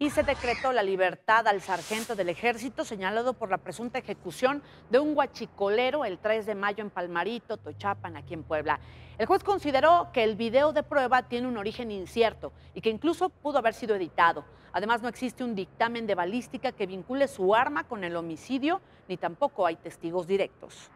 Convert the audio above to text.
y se decretó la libertad al sargento del ejército señalado por la presunta ejecución de un guachicolero el 3 de mayo en Palmarito, Tochapan, aquí en Puebla. El juez consideró que el video de prueba tiene un origen incierto y que incluso pudo haber sido editado. Además, no existe un dictamen de balística que vincule su arma con el homicidio, ni tampoco hay testigos directos.